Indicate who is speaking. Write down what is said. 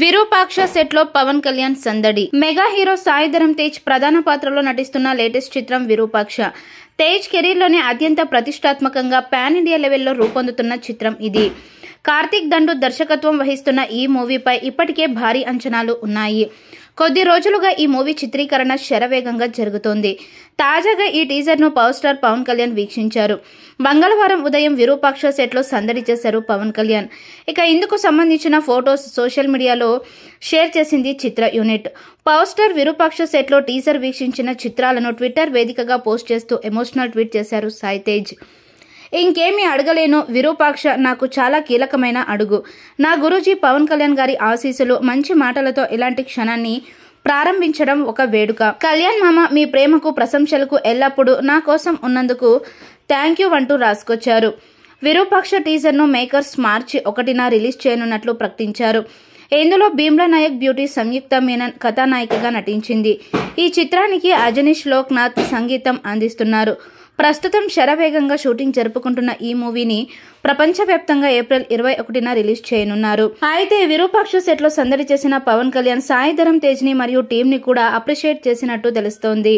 Speaker 1: Virupaksha set లో పవన్ కళ్యాణ్ సందడి mega hero Sai Dharam Tej ప్రధాన పాత్రలో నటిస్తున్న లేటెస్ట్ చిత్రం విరూపాక్ష తేజ్ కెరీర్లోనే అత్యంత ప్రతిష్టాత్మకంగా పాన్ ఇండియా లెవెల్లో రూపొందుతున్న చిత్రం ఇది కార్తీక్ దండు దర్శకత్వం వహిస్తున్న ఈ మూవీపై ఇప్పటికే భారీ అంచనాలు ఉన్నాయి కొద్ది రోజులుగా ఈ మూవీ చిత్రీకరణ శరవేగంగా జరుగుతోంది తాజాగా ఈ టీజర్ను పవర్ స్టార్ పవన్ కళ్యాణ్ వీక్షించారు మంగళవారం ఉదయం విరూపాక్ష సెట్లో సందడి చేశారు పవన్ కళ్యాణ్ ఇక ఇందుకు సంబంధించిన ఫొటోస్ సోషల్ మీడియాలో షేర్ చేసింది చిత్ర యూనిట్ పవర్ స్టార్ విరూపాక్ష సెట్లో టీజర్ వీక్షించిన చిత్రాలను ట్విట్టర్ వేదికగా పోస్ట్ చేస్తూ ఎమోషనల్ ట్వీట్ చేశారు సాయితేజ్ ఇంకేమీ అడగలేను విరూపాక్ష నాకు చాలా కీలకమైన అడుగు నా గురూజీ పవన్ కళ్యాణ్ గారి ఆశీస్సులు మంచి మాటలతో ఇలాంటి క్షణాన్ని ప్రారంభించడం ఒక వేడుక కళ్యాణ్ మామ మీ ప్రేమకు ప్రశంసలకు ఎల్లప్పుడూ నా కోసం ఉన్నందుకు థ్యాంక్ యూ అంటూ రాసుకొచ్చారు విరూపాక్ష టీజర్ను మేకర్స్ మార్చి ఒకటిన రిలీజ్ చేయనున్నట్లు ప్రకటించారు ఇందులో భీమ్లా నాయక్ బ్యూటీ సంయుక్త మీనన్ కథానాయికగా నటించింది ఈ చిత్రానికి అజనీష్ లోక్నాథ్ సంగీతం అందిస్తున్నారు ప్రస్తుతం శరవేగంగా షూటింగ్ జరుపుకుంటున్న ఈ మూవీని ప్రపంచవ్యాప్తంగా ఏప్రిల్ ఇరవై ఒకటిన రిలీజ్ చేయనున్నారు అయితే విరూపాక్ష సెట్ లో సందడి చేసిన పవన్ కళ్యాణ్ సాయిధరం తేజ్ని మరియు టీంని కూడా అప్రిషియేట్ చేసినట్టు తెలుస్తోంది